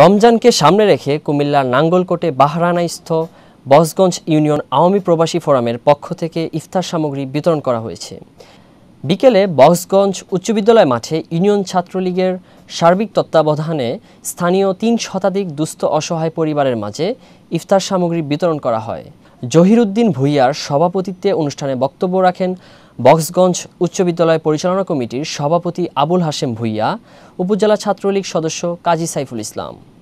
রমজানকে সামনে রেখে কুমিল্লার নাঙ্গলকোটে বাহরানাইস্থ বসগঞ্জ ইউনিয়ন আওয়ামী প্রবাসী ফোরামের পক্ষ থেকে ইফতার সামগ্রী বিতরণ করা হয়েছে বিকেলে বক্সগঞ্জ উচ্চ বিদ্যালয় মাঠে ইউনিয়ন ছাত্রলীগের সার্বিক তত্ত্বাবধানে স্থানীয় তিন শতাধিক দুস্থ অসহায় পরিবারের মাঝে ইফতার সামগ্রী বিতরণ করা হয় জহিরুদ্দিন ভুইয়ার সভাপতিত্বে অনুষ্ঠানে বক্তব্য রাখেন বক্সগঞ্জ উচ্চ বিদ্যালয় পরিচালনা কমিটির সভাপতি আবুল হাশেম ভুইয়া উপজেলা ছাত্রলীগ সদস্য কাজী সাইফুল ইসলাম